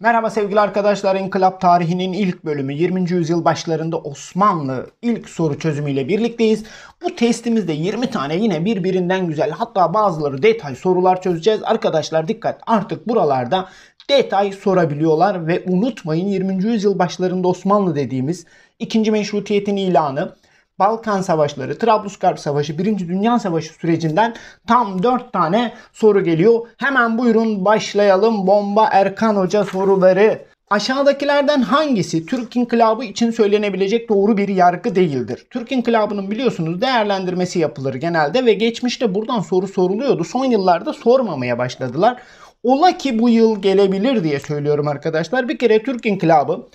Merhaba sevgili arkadaşlar. İnkılap tarihinin ilk bölümü 20. yüzyıl başlarında Osmanlı ilk soru çözümüyle birlikteyiz. Bu testimizde 20 tane yine birbirinden güzel hatta bazıları detay sorular çözeceğiz. Arkadaşlar dikkat artık buralarda detay sorabiliyorlar ve unutmayın 20. yüzyıl başlarında Osmanlı dediğimiz ikinci Meşrutiyet'in ilanı, Balkan Savaşları, Trablusgarp Savaşı, Birinci Dünya Savaşı sürecinden tam 4 tane soru geliyor. Hemen buyurun başlayalım. Bomba Erkan Hoca soruları. Aşağıdakilerden hangisi Türk İnkılabı için söylenebilecek doğru bir yargı değildir? Türk İnkılabı'nın biliyorsunuz değerlendirmesi yapılır genelde ve geçmişte buradan soru soruluyordu. Son yıllarda sormamaya başladılar. Ola ki bu yıl gelebilir diye söylüyorum arkadaşlar. Bir kere Türk İnkılabı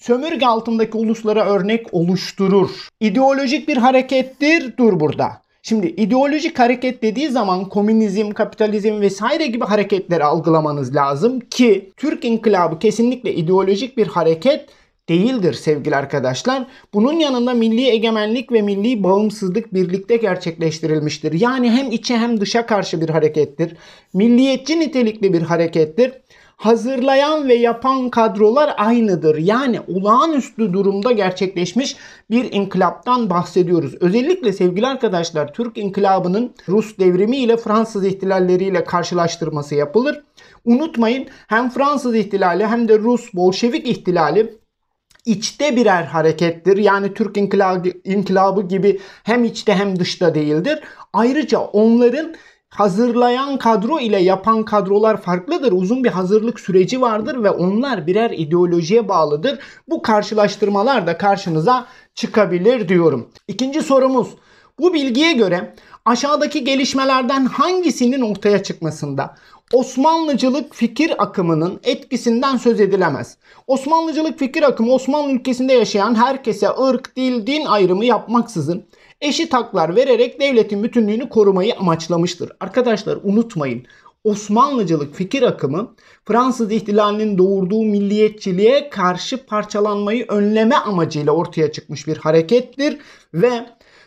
sömürge altındaki uluslara örnek oluşturur. İdeolojik bir harekettir dur burada. Şimdi ideolojik hareket dediği zaman komünizm, kapitalizm vesaire gibi hareketleri algılamanız lazım ki Türk İnkılabı kesinlikle ideolojik bir hareket değildir sevgili arkadaşlar. Bunun yanında milli egemenlik ve milli bağımsızlık birlikte gerçekleştirilmiştir. Yani hem içe hem dışa karşı bir harekettir. Milliyetçi nitelikli bir harekettir hazırlayan ve yapan kadrolar aynıdır. Yani olağanüstü durumda gerçekleşmiş bir inkılaptan bahsediyoruz. Özellikle sevgili arkadaşlar Türk inkılabının Rus devrimi ile Fransız ihtilalleriyle karşılaştırması yapılır. Unutmayın hem Fransız ihtilali hem de Rus Bolşevik ihtilali içte birer harekettir. Yani Türk inkılabı, inkılabı gibi hem içte hem dışta değildir. Ayrıca onların hazırlayan kadro ile yapan kadrolar farklıdır. Uzun bir hazırlık süreci vardır ve onlar birer ideolojiye bağlıdır. Bu karşılaştırmalar da karşınıza çıkabilir diyorum. İkinci sorumuz. Bu bilgiye göre aşağıdaki gelişmelerden hangisinin ortaya çıkmasında Osmanlıcılık fikir akımının etkisinden söz edilemez. Osmanlıcılık fikir akımı Osmanlı ülkesinde yaşayan herkese ırk, dil, din ayrımı yapmaksızın eşit haklar vererek devletin bütünlüğünü korumayı amaçlamıştır. Arkadaşlar unutmayın Osmanlıcılık fikir akımı Fransız ihtilalinin doğurduğu milliyetçiliğe karşı parçalanmayı önleme amacıyla ortaya çıkmış bir harekettir ve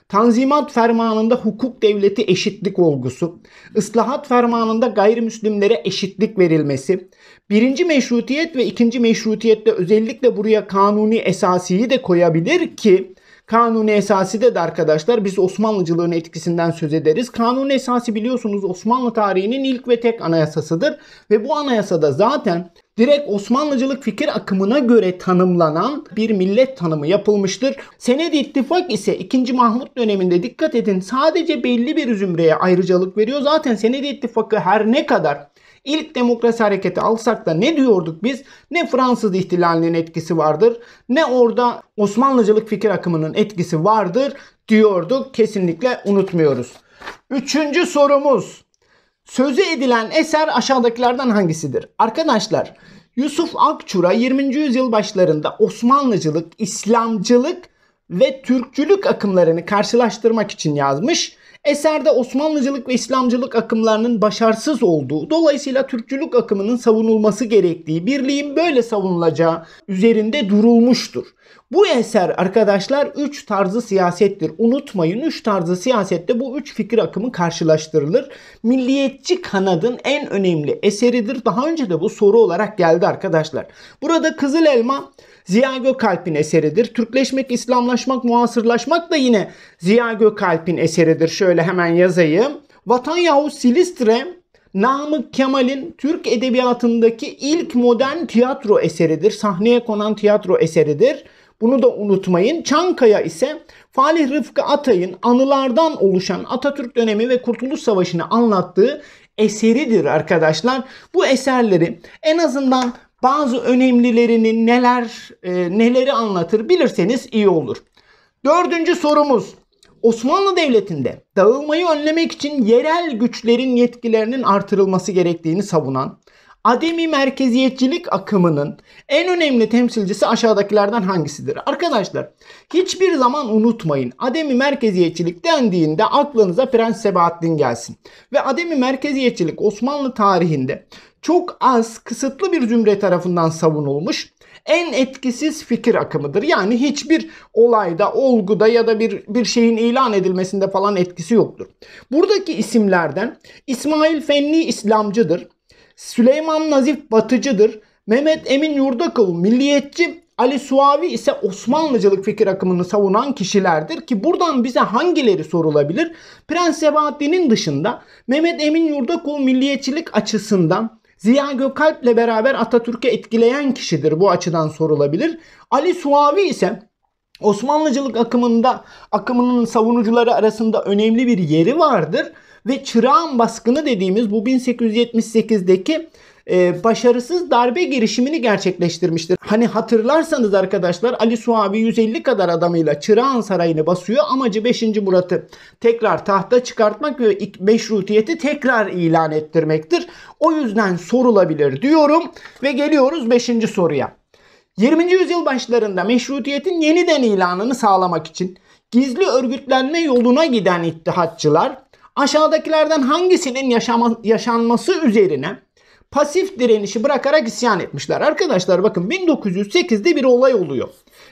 Tanzimat fermanında hukuk devleti eşitlik olgusu, ıslahat fermanında gayrimüslimlere eşitlik verilmesi, birinci meşrutiyet ve ikinci meşrutiyette özellikle buraya kanuni esasiyi de koyabilir ki Kanun Esasi'de de arkadaşlar biz Osmanlıcılığın etkisinden söz ederiz. Kanun Esası biliyorsunuz Osmanlı tarihinin ilk ve tek anayasasıdır ve bu anayasada zaten direkt Osmanlıcılık fikir akımına göre tanımlanan bir millet tanımı yapılmıştır. Senedi ittifak ise 2. Mahmut döneminde dikkat edin sadece belli bir zümreye ayrıcalık veriyor. Zaten Senedi ittifakı her ne kadar İlk demokrasi hareketi alsak da ne diyorduk biz? Ne Fransız ihtilalinin etkisi vardır ne orada Osmanlıcılık fikir akımının etkisi vardır diyorduk. Kesinlikle unutmuyoruz. Üçüncü sorumuz. Sözü edilen eser aşağıdakilerden hangisidir? Arkadaşlar Yusuf Akçura 20. yüzyıl başlarında Osmanlıcılık, İslamcılık ve Türkçülük akımlarını karşılaştırmak için yazmış. Eserde Osmanlıcılık ve İslamcılık akımlarının başarısız olduğu, dolayısıyla Türkçülük akımının savunulması gerektiği, birliğin böyle savunulacağı üzerinde durulmuştur. Bu eser arkadaşlar 3 tarzı siyasettir. Unutmayın 3 tarzı siyasette bu 3 fikir akımı karşılaştırılır. Milliyetçi kanadın en önemli eseridir. Daha önce de bu soru olarak geldi arkadaşlar. Burada Kızıl Elma Ziya Gökalp'in eseridir. Türkleşmek, İslamlaşmak, Muasırlaşmak da yine Ziya Gökalp'in eseridir. Şöyle hemen yazayım. Vatan yahut Silistre Namık Kemal'in Türk edebiyatındaki ilk modern tiyatro eseridir. Sahneye konan tiyatro eseridir. Bunu da unutmayın. Çankaya ise Falih Rıfkı Atay'ın anılardan oluşan Atatürk dönemi ve Kurtuluş Savaşı'nı anlattığı eseridir arkadaşlar. Bu eserleri en azından bazı önemlilerini neler e, neleri anlatır bilirseniz iyi olur. Dördüncü sorumuz. Osmanlı Devleti'nde dağılmayı önlemek için yerel güçlerin yetkilerinin artırılması gerektiğini savunan Ademi merkeziyetçilik akımının en önemli temsilcisi aşağıdakilerden hangisidir? Arkadaşlar hiçbir zaman unutmayın. Ademi merkeziyetçilik dendiğinde aklınıza Prens Sebahattin gelsin. Ve ademi merkeziyetçilik Osmanlı tarihinde çok az kısıtlı bir zümre tarafından savunulmuş en etkisiz fikir akımıdır. Yani hiçbir olayda, olguda ya da bir, bir şeyin ilan edilmesinde falan etkisi yoktur. Buradaki isimlerden İsmail Fenli İslamcıdır. Süleyman Nazif batıcıdır. Mehmet Emin Yurdakul milliyetçi. Ali Suavi ise Osmanlıcılık fikir akımını savunan kişilerdir ki buradan bize hangileri sorulabilir? Prens Sebahattin'in dışında Mehmet Emin Yurdakul milliyetçilik açısından Ziya Gökalp'le beraber Atatürk'e etkileyen kişidir bu açıdan sorulabilir. Ali Suavi ise Osmanlıcılık akımında akımının savunucuları arasında önemli bir yeri vardır ve Çırağan baskını dediğimiz bu 1878'deki e, başarısız darbe girişimini gerçekleştirmiştir. Hani hatırlarsanız arkadaşlar Ali Suavi 150 kadar adamıyla Çırağan Sarayı'nı basıyor. Amacı 5. Murat'ı tekrar tahta çıkartmak ve meşrutiyeti tekrar ilan ettirmektir. O yüzden sorulabilir diyorum ve geliyoruz 5. soruya. 20. yüzyıl başlarında meşrutiyetin yeniden ilanını sağlamak için gizli örgütlenme yoluna giden ittihatçılar aşağıdakilerden hangisinin yaşama, yaşanması üzerine pasif direnişi bırakarak isyan etmişler. Arkadaşlar bakın 1908'de bir olay oluyor.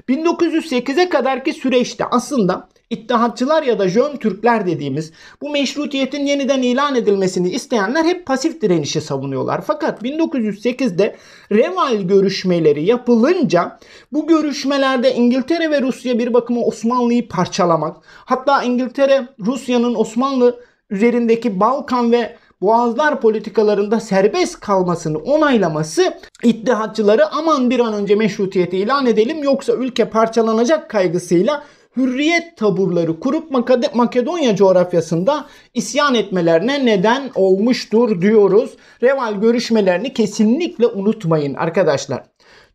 1908'e kadarki süreçte aslında İttihatçılar ya da Jön Türkler dediğimiz bu meşrutiyetin yeniden ilan edilmesini isteyenler hep pasif direnişi savunuyorlar. Fakat 1908'de Reval görüşmeleri yapılınca bu görüşmelerde İngiltere ve Rusya bir bakıma Osmanlı'yı parçalamak hatta İngiltere Rusya'nın Osmanlı üzerindeki Balkan ve Boğazlar politikalarında serbest kalmasını onaylaması ittihatçıları aman bir an önce meşrutiyeti ilan edelim yoksa ülke parçalanacak kaygısıyla hürriyet taburları kurup Makedonya coğrafyasında isyan etmelerine neden olmuştur diyoruz. Reval görüşmelerini kesinlikle unutmayın arkadaşlar.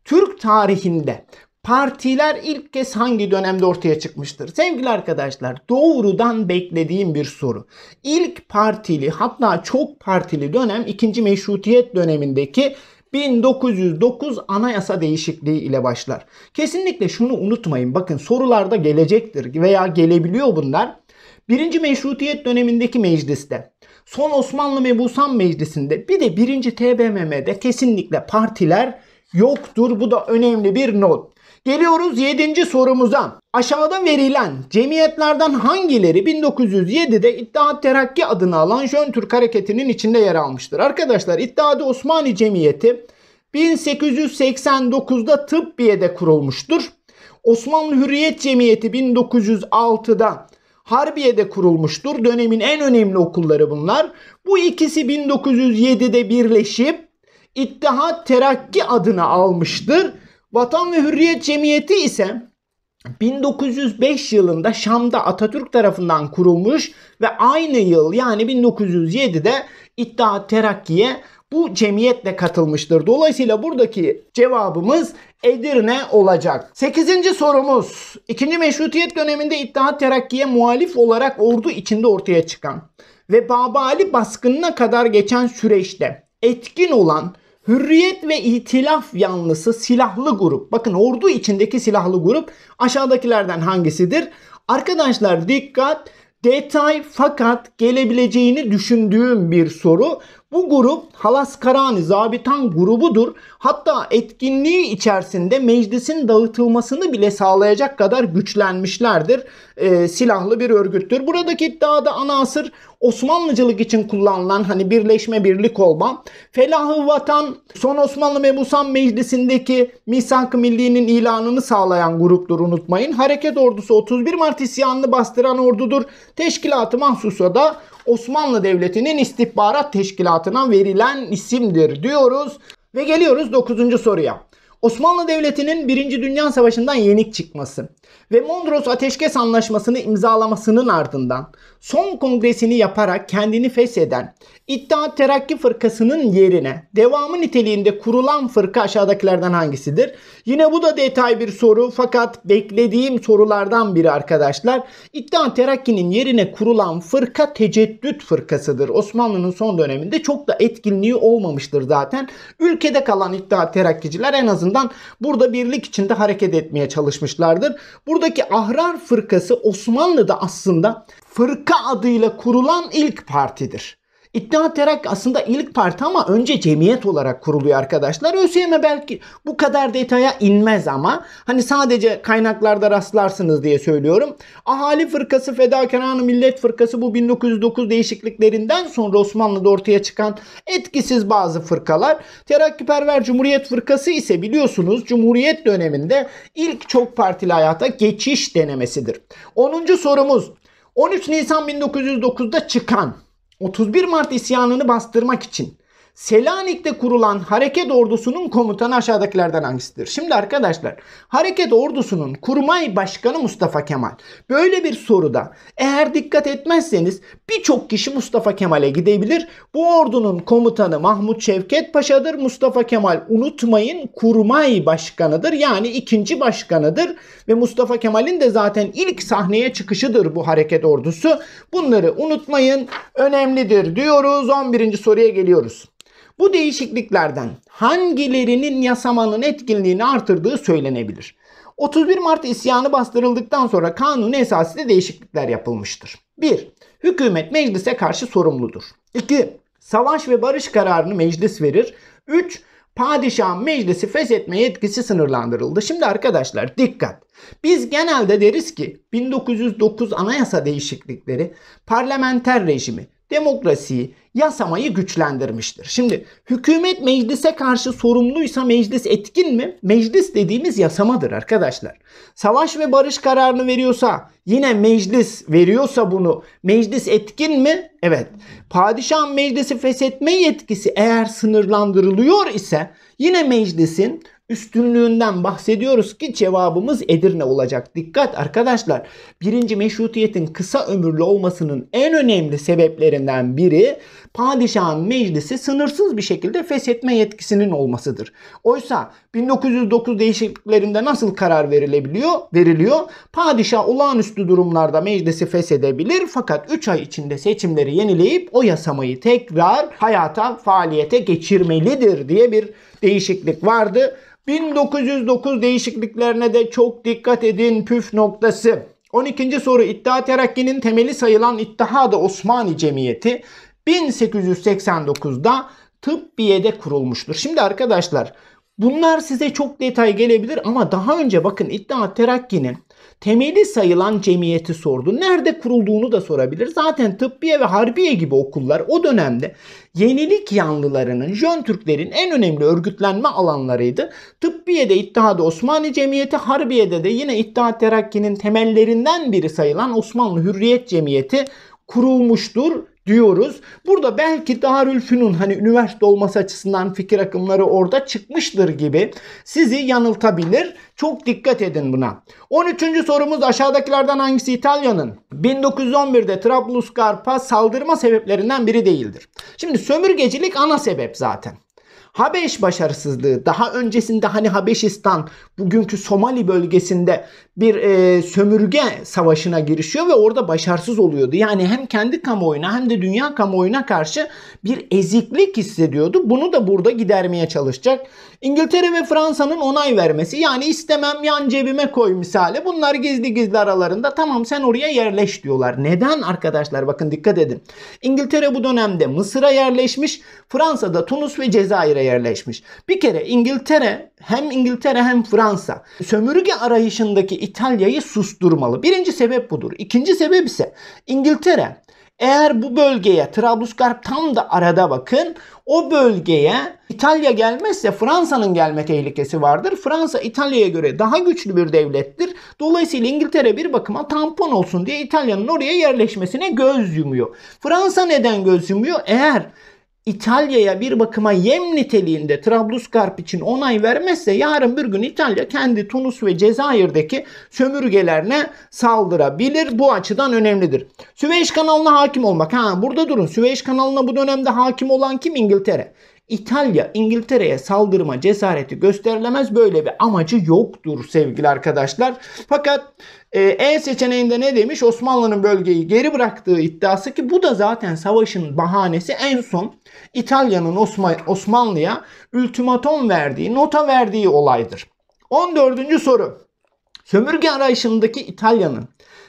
Türk tarihinde partiler ilk kez hangi dönemde ortaya çıkmıştır? Sevgili arkadaşlar doğrudan beklediğim bir soru. İlk partili hatta çok partili dönem 2. Meşrutiyet dönemindeki 1909 anayasa değişikliği ile başlar. Kesinlikle şunu unutmayın. Bakın sorularda gelecektir veya gelebiliyor bunlar. 1. Meşrutiyet dönemindeki mecliste, son Osmanlı Mebusan Meclisi'nde bir de 1. TBMM'de kesinlikle partiler yoktur. Bu da önemli bir not. Geliyoruz 7. sorumuza. Aşağıda verilen cemiyetlerden hangileri 1907'de İttihat Terakki adını alan Jön Türk hareketinin içinde yer almıştır? Arkadaşlar İttihat Osmani Cemiyeti 1889'da Tıbbiye'de kurulmuştur. Osmanlı Hürriyet Cemiyeti 1906'da Harbiye'de kurulmuştur. Dönemin en önemli okulları bunlar. Bu ikisi 1907'de birleşip İttihat Terakki adını almıştır Vatan ve Hürriyet Cemiyeti ise 1905 yılında Şam'da Atatürk tarafından kurulmuş ve aynı yıl yani 1907'de İttihat Terakki'ye bu cemiyetle katılmıştır. Dolayısıyla buradaki cevabımız Edirne olacak. 8. sorumuz. 2. Meşrutiyet döneminde İttihat Terakki'ye muhalif olarak ordu içinde ortaya çıkan ve Baba Ali baskınına kadar geçen süreçte etkin olan Hürriyet ve itilaf yanlısı silahlı grup. Bakın ordu içindeki silahlı grup aşağıdakilerden hangisidir? Arkadaşlar dikkat detay fakat gelebileceğini düşündüğüm bir soru. Bu grup Halas Karani Zabitan grubudur. Hatta etkinliği içerisinde meclisin dağıtılmasını bile sağlayacak kadar güçlenmişlerdir. E, silahlı bir örgüttür. Buradaki iddiada anasır Osmanlıcılık için kullanılan hani birleşme birlik olma, Felahı Vatan, Son Osmanlı Mebusan Meclisi'ndeki Misak-ı Milli'nin ilanını sağlayan gruptur unutmayın. Hareket Ordusu 31 Mart isyanını bastıran ordudur. Teşkilatı mahsusa da Osmanlı Devleti'nin istihbarat teşkilatına verilen isimdir diyoruz. Ve geliyoruz 9. soruya. Osmanlı Devleti'nin 1. Dünya Savaşı'ndan yenik çıkması ve Mondros Ateşkes Anlaşması'nı imzalamasının ardından son kongresini yaparak kendini fesheden İttihat Terakki Fırkası'nın yerine devamı niteliğinde kurulan fırka aşağıdakilerden hangisidir? Yine bu da detay bir soru fakat beklediğim sorulardan biri arkadaşlar. İttihat Terakki'nin yerine kurulan fırka Teceddüt Fırkası'dır. Osmanlı'nın son döneminde çok da etkinliği olmamıştır zaten. Ülkede kalan İttihat Terakkiciler en azından burada birlik içinde hareket etmeye çalışmışlardır. Buradaki Ahrar Fırkası Osmanlı'da aslında fırka adıyla kurulan ilk partidir. İttihat Terak aslında ilk parti ama önce cemiyet olarak kuruluyor arkadaşlar. ÖSYM belki bu kadar detaya inmez ama hani sadece kaynaklarda rastlarsınız diye söylüyorum. Ahali Fırkası, Fedakarhanı Millet Fırkası bu 1909 değişikliklerinden sonra Osmanlı'da ortaya çıkan etkisiz bazı fırkalar. Terakkiperver Cumhuriyet Fırkası ise biliyorsunuz Cumhuriyet döneminde ilk çok partili hayata geçiş denemesidir. 10. sorumuz 13 Nisan 1909'da çıkan 31 Mart isyanını bastırmak için Selanik'te kurulan hareket ordusunun komutanı aşağıdakilerden hangisidir? Şimdi arkadaşlar hareket ordusunun kurmay başkanı Mustafa Kemal. Böyle bir soruda eğer dikkat etmezseniz birçok kişi Mustafa Kemal'e gidebilir. Bu ordunun komutanı Mahmut Şevket Paşa'dır. Mustafa Kemal unutmayın kurmay başkanıdır. Yani ikinci başkanıdır. Ve Mustafa Kemal'in de zaten ilk sahneye çıkışıdır bu hareket ordusu. Bunları unutmayın. Önemlidir diyoruz. 11. soruya geliyoruz. Bu değişikliklerden hangilerinin yasamanın etkinliğini artırdığı söylenebilir. 31 Mart isyanı bastırıldıktan sonra kanun esasında değişiklikler yapılmıştır. 1. Hükümet meclise karşı sorumludur. 2. Savaş ve barış kararını meclis verir. 3. padişah meclisi feshetme yetkisi sınırlandırıldı. Şimdi arkadaşlar dikkat. Biz genelde deriz ki 1909 anayasa değişiklikleri parlamenter rejimi demokrasiyi, yasamayı güçlendirmiştir. Şimdi hükümet meclise karşı sorumluysa meclis etkin mi? Meclis dediğimiz yasamadır arkadaşlar. Savaş ve barış kararını veriyorsa yine meclis veriyorsa bunu meclis etkin mi? Evet. Padişah meclisi feshetme yetkisi eğer sınırlandırılıyor ise yine meclisin üstünlüğünden bahsediyoruz ki cevabımız Edirne olacak. Dikkat arkadaşlar. Birinci meşrutiyetin kısa ömürlü olmasının en önemli sebeplerinden biri padişahın meclisi sınırsız bir şekilde feshetme yetkisinin olmasıdır. Oysa 1909 değişikliklerinde nasıl karar verilebiliyor? Veriliyor. Padişah olağanüstü durumlarda meclisi feshedebilir fakat 3 ay içinde seçimleri yenileyip o yasamayı tekrar hayata, faaliyete geçirmelidir diye bir değişiklik vardı. 1909 değişikliklerine de çok dikkat edin püf noktası. 12. soru İttihat Terakki'nin temeli sayılan İttihad-ı Osmani Cemiyeti 1889'da tıbbiyede kurulmuştur. Şimdi arkadaşlar bunlar size çok detay gelebilir ama daha önce bakın İttihat Terakki'nin temeli sayılan cemiyeti sordu. Nerede kurulduğunu da sorabilir. Zaten tıbbiye ve harbiye gibi okullar o dönemde yenilik yanlılarının, Jön Türklerin en önemli örgütlenme alanlarıydı. Tıbbiye'de İttihat-ı Osmanlı Cemiyeti, Harbiye'de de yine İttihat Terakki'nin temellerinden biri sayılan Osmanlı Hürriyet Cemiyeti kurulmuştur diyoruz. Burada belki Darülfünun hani üniversite olması açısından fikir akımları orada çıkmıştır gibi sizi yanıltabilir. Çok dikkat edin buna. 13. sorumuz aşağıdakilerden hangisi İtalya'nın 1911'de Trablusgarp'a saldırma sebeplerinden biri değildir? Şimdi sömürgecilik ana sebep zaten. Habeş başarısızlığı daha öncesinde hani Habeşistan bugünkü Somali bölgesinde bir e, sömürge savaşına girişiyor ve orada başarısız oluyordu. Yani hem kendi kamuoyuna hem de dünya kamuoyuna karşı bir eziklik hissediyordu. Bunu da burada gidermeye çalışacak. İngiltere ve Fransa'nın onay vermesi yani istemem yan cebime koy misali. Bunlar gizli gizli aralarında tamam sen oraya yerleş diyorlar. Neden arkadaşlar bakın dikkat edin. İngiltere bu dönemde Mısır'a yerleşmiş. Fransa'da Tunus ve Cezayir'e yerleşmiş. Bir kere İngiltere hem İngiltere hem Fransa sömürge arayışındaki İtalya'yı susturmalı. Birinci sebep budur. İkinci sebep ise İngiltere eğer bu bölgeye Trablusgarp tam da arada bakın o bölgeye İtalya gelmezse Fransa'nın gelme tehlikesi vardır. Fransa İtalya'ya göre daha güçlü bir devlettir. Dolayısıyla İngiltere bir bakıma tampon olsun diye İtalya'nın oraya yerleşmesine göz yumuyor. Fransa neden göz yumuyor? Eğer İtalya'ya bir bakıma yem niteliğinde Trablusgarp için onay vermezse yarın bir gün İtalya kendi Tunus ve Cezayir'deki sömürgelerine saldırabilir. Bu açıdan önemlidir. Süveyş kanalına hakim olmak. Ha burada durun. Süveyş kanalına bu dönemde hakim olan kim? İngiltere. İtalya İngiltere'ye saldırma cesareti gösterilemez. Böyle bir amacı yoktur sevgili arkadaşlar. Fakat e, E seçeneğinde ne demiş? Osmanlı'nın bölgeyi geri bıraktığı iddiası ki bu da zaten savaşın bahanesi. En son İtalya'nın Osman, Osmanlı'ya ultimatom verdiği, nota verdiği olaydır. 14. soru. Sömürge arayışındaki İtalya'nın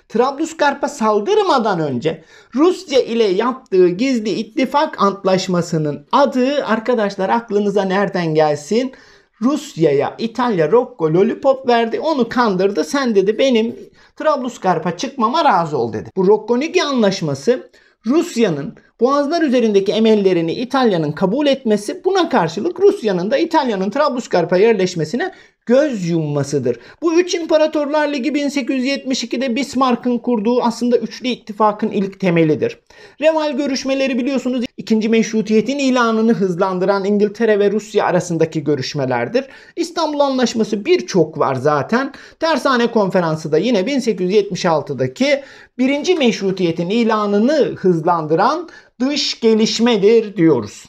Trablusgarp'a saldırmadan önce Rusya ile yaptığı gizli ittifak antlaşmasının adı arkadaşlar aklınıza nereden gelsin? Rusya'ya İtalya Rocco Lollipop verdi. Onu kandırdı. Sen dedi benim Trablusgarp'a çıkmama razı ol dedi. Bu Rocconigi anlaşması Rusya'nın Boğazlar üzerindeki emellerini İtalya'nın kabul etmesi buna karşılık Rusya'nın da İtalya'nın Trablusgarp'a yerleşmesine göz yummasıdır. Bu üç İmparatorlar Ligi 1872'de Bismarck'ın kurduğu aslında üçlü ittifakın ilk temelidir. Reval görüşmeleri biliyorsunuz ikinci meşrutiyetin ilanını hızlandıran İngiltere ve Rusya arasındaki görüşmelerdir. İstanbul Anlaşması birçok var zaten. Tersane Konferansı da yine 1876'daki birinci meşrutiyetin ilanını hızlandıran dış gelişmedir diyoruz.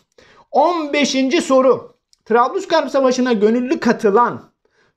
15. soru. Trablusgarp Savaşı'na gönüllü katılan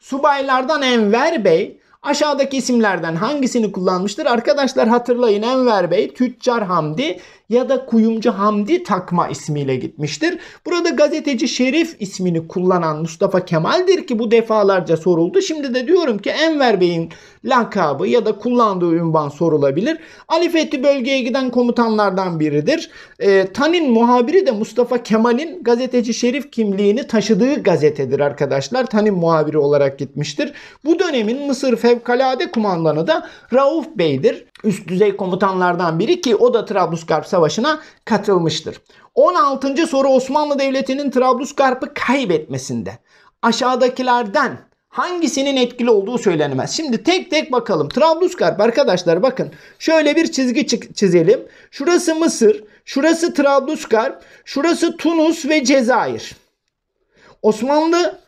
Subaylardan Enver Bey aşağıdaki isimlerden hangisini kullanmıştır? Arkadaşlar hatırlayın Enver Bey, Tüccar Hamdi, ya da Kuyumcu Hamdi Takma ismiyle gitmiştir. Burada gazeteci Şerif ismini kullanan Mustafa Kemal'dir ki bu defalarca soruldu. Şimdi de diyorum ki Enver Bey'in lakabı ya da kullandığı ünvan sorulabilir. Ali Fethi bölgeye giden komutanlardan biridir. E, Tanin muhabiri de Mustafa Kemal'in gazeteci Şerif kimliğini taşıdığı gazetedir arkadaşlar. Tanin muhabiri olarak gitmiştir. Bu dönemin Mısır Fevkalade Kumandanı da Rauf Bey'dir. Üst düzey komutanlardan biri ki o da Trablusgarp Savaşı Savaşı'na katılmıştır. 16. soru Osmanlı Devleti'nin Trablusgarp'ı kaybetmesinde aşağıdakilerden hangisinin etkili olduğu söylenemez. Şimdi tek tek bakalım. Trablusgarp arkadaşlar bakın şöyle bir çizgi çizelim. Şurası Mısır, şurası Trablusgarp, şurası Tunus ve Cezayir. Osmanlı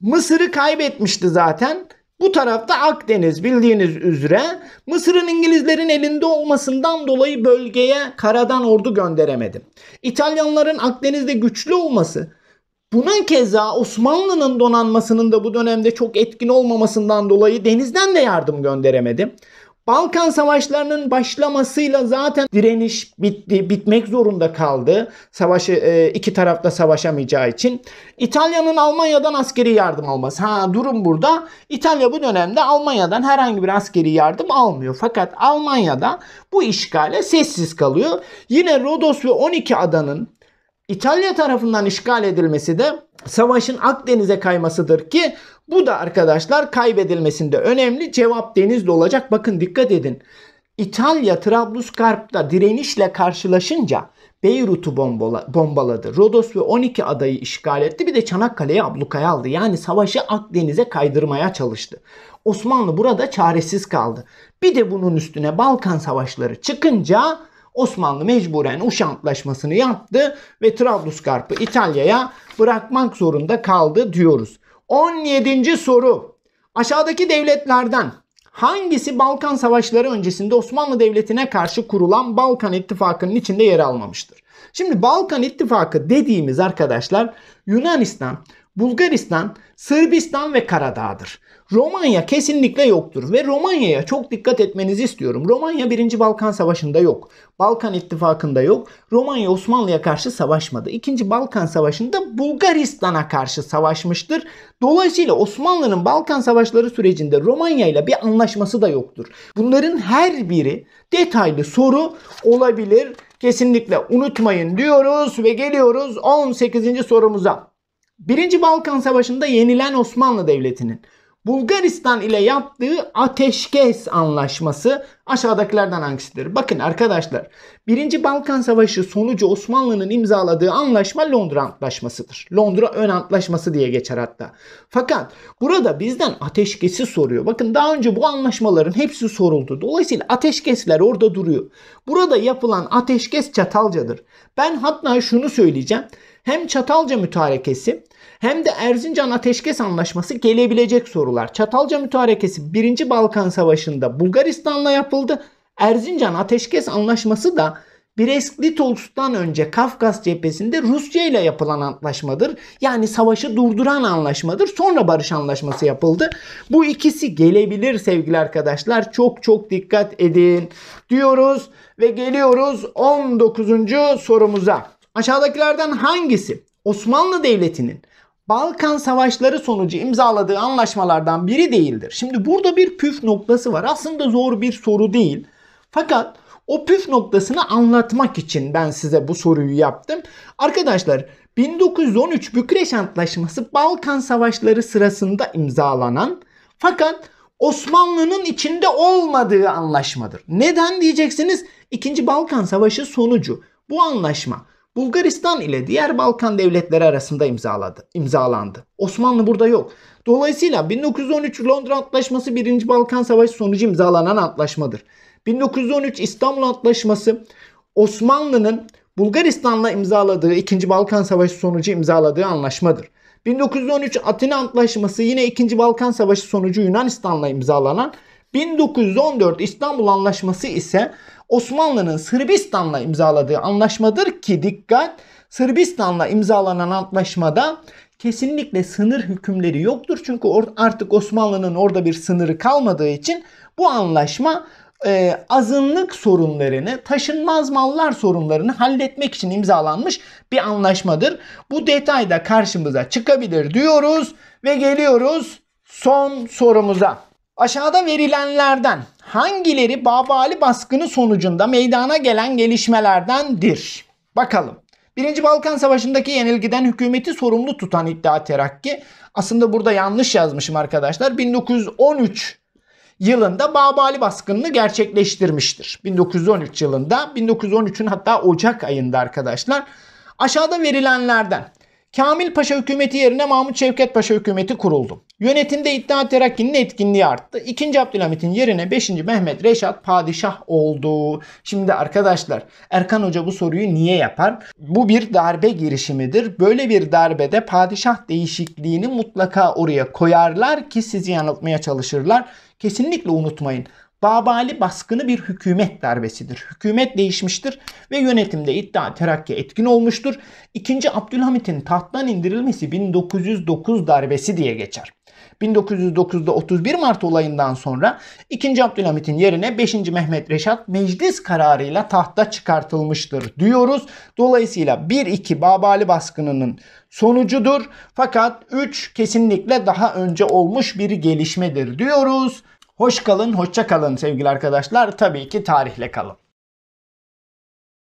Mısır'ı kaybetmişti zaten. Bu tarafta Akdeniz bildiğiniz üzere Mısır'ın İngilizlerin elinde olmasından dolayı bölgeye karadan ordu gönderemedim. İtalyanların Akdeniz'de güçlü olması buna keza Osmanlı'nın donanmasının da bu dönemde çok etkin olmamasından dolayı denizden de yardım gönderemedim. Balkan Savaşları'nın başlamasıyla zaten direniş bitti, bitmek zorunda kaldı. Savaşı e, iki tarafta savaşamayacağı için. İtalya'nın Almanya'dan askeri yardım alması. Ha durum burada. İtalya bu dönemde Almanya'dan herhangi bir askeri yardım almıyor. Fakat Almanya'da bu işgale sessiz kalıyor. Yine Rodos ve 12 adanın İtalya tarafından işgal edilmesi de savaşın Akdeniz'e kaymasıdır ki bu da arkadaşlar kaybedilmesinde önemli. Cevap denizde olacak. Bakın dikkat edin. İtalya Trablusgarp'ta direnişle karşılaşınca Beyrut'u bombala, bombaladı. Rodos ve 12 adayı işgal etti. Bir de Çanakkale'yi ablukaya aldı. Yani savaşı Akdeniz'e kaydırmaya çalıştı. Osmanlı burada çaresiz kaldı. Bir de bunun üstüne Balkan savaşları çıkınca Osmanlı mecburen Uş yaptı ve Trablusgarp'ı İtalya'ya bırakmak zorunda kaldı diyoruz. 17. soru. Aşağıdaki devletlerden hangisi Balkan Savaşları öncesinde Osmanlı Devleti'ne karşı kurulan Balkan İttifakı'nın içinde yer almamıştır? Şimdi Balkan İttifakı dediğimiz arkadaşlar Yunanistan, Bulgaristan, Sırbistan ve Karadağ'dır. Romanya kesinlikle yoktur ve Romanya'ya çok dikkat etmenizi istiyorum. Romanya 1. Balkan Savaşı'nda yok. Balkan İttifakı'nda yok. Romanya Osmanlı'ya karşı savaşmadı. 2. Balkan Savaşı'nda Bulgaristan'a karşı savaşmıştır. Dolayısıyla Osmanlı'nın Balkan Savaşları sürecinde Romanya ile bir anlaşması da yoktur. Bunların her biri detaylı soru olabilir. Kesinlikle unutmayın diyoruz ve geliyoruz 18. sorumuza. Birinci Balkan Savaşı'nda yenilen Osmanlı Devleti'nin Bulgaristan ile yaptığı ateşkes anlaşması aşağıdakilerden hangisidir? Bakın arkadaşlar Birinci Balkan Savaşı sonucu Osmanlı'nın imzaladığı anlaşma Londra Antlaşması'dır. Londra Ön Antlaşması diye geçer hatta. Fakat burada bizden ateşkesi soruyor. Bakın daha önce bu anlaşmaların hepsi soruldu. Dolayısıyla ateşkesler orada duruyor. Burada yapılan ateşkes Çatalca'dır. Ben hatta şunu söyleyeceğim. Hem Çatalca mütarekesi hem de Erzincan Ateşkes Anlaşması gelebilecek sorular. Çatalca Mütarekesi 1. Balkan Savaşı'nda Bulgaristan'la yapıldı. Erzincan Ateşkes Anlaşması da Brest-Litovsk'tan önce Kafkas cephesinde Rusya ile yapılan anlaşmadır. Yani savaşı durduran anlaşmadır. Sonra barış anlaşması yapıldı. Bu ikisi gelebilir sevgili arkadaşlar. Çok çok dikkat edin diyoruz ve geliyoruz 19. sorumuza. Aşağıdakilerden hangisi Osmanlı Devleti'nin Balkan savaşları sonucu imzaladığı anlaşmalardan biri değildir. Şimdi burada bir püf noktası var. Aslında zor bir soru değil. Fakat o püf noktasını anlatmak için ben size bu soruyu yaptım. Arkadaşlar 1913 Bükreş Antlaşması Balkan Savaşları sırasında imzalanan fakat Osmanlı'nın içinde olmadığı anlaşmadır. Neden diyeceksiniz? İkinci Balkan Savaşı sonucu bu anlaşma Bulgaristan ile diğer Balkan devletleri arasında imzaladı, imzalandı. Osmanlı burada yok. Dolayısıyla 1913 Londra Antlaşması 1. Balkan Savaşı sonucu imzalanan antlaşmadır. 1913 İstanbul Antlaşması Osmanlı'nın Bulgaristan'la imzaladığı 2. Balkan Savaşı sonucu imzaladığı anlaşmadır. 1913 Atina Antlaşması yine 2. Balkan Savaşı sonucu Yunanistan'la imzalanan 1914 İstanbul Anlaşması ise Osmanlı'nın Sırbistan'la imzaladığı anlaşmadır ki dikkat Sırbistan'la imzalanan anlaşmada kesinlikle sınır hükümleri yoktur. Çünkü artık Osmanlı'nın orada bir sınırı kalmadığı için bu anlaşma e, azınlık sorunlarını, taşınmaz mallar sorunlarını halletmek için imzalanmış bir anlaşmadır. Bu detay da karşımıza çıkabilir diyoruz ve geliyoruz son sorumuza. Aşağıda verilenlerden hangileri Babali baskını sonucunda meydana gelen gelişmelerdendir? Bakalım. Birinci Balkan Savaşı'ndaki yenilgiden hükümeti sorumlu tutan iddia terakki. Aslında burada yanlış yazmışım arkadaşlar. 1913 yılında Babali baskınını gerçekleştirmiştir. 1913 yılında 1913'ün hatta Ocak ayında arkadaşlar. Aşağıda verilenlerden Kamil Paşa hükümeti yerine Mahmut Şevket Paşa hükümeti kuruldu. Yönetimde İttihat Terakki'nin etkinliği arttı. 2. Abdülhamit'in yerine 5. Mehmet Reşat padişah oldu. Şimdi arkadaşlar Erkan Hoca bu soruyu niye yapar? Bu bir darbe girişimidir. Böyle bir darbede padişah değişikliğini mutlaka oraya koyarlar ki sizi yanıltmaya çalışırlar. Kesinlikle unutmayın. Babali baskını bir hükümet darbesidir. Hükümet değişmiştir ve yönetimde iddia terakki etkin olmuştur. 2. Abdülhamit'in tahttan indirilmesi 1909 darbesi diye geçer. 1909'da 31 Mart olayından sonra 2. Abdülhamit'in yerine 5. Mehmet Reşat meclis kararıyla tahta çıkartılmıştır diyoruz. Dolayısıyla 1-2 Babali baskınının sonucudur. Fakat 3 kesinlikle daha önce olmuş bir gelişmedir diyoruz. Hoş kalın, hoşça kalın sevgili arkadaşlar. Tabii ki tarihle kalın.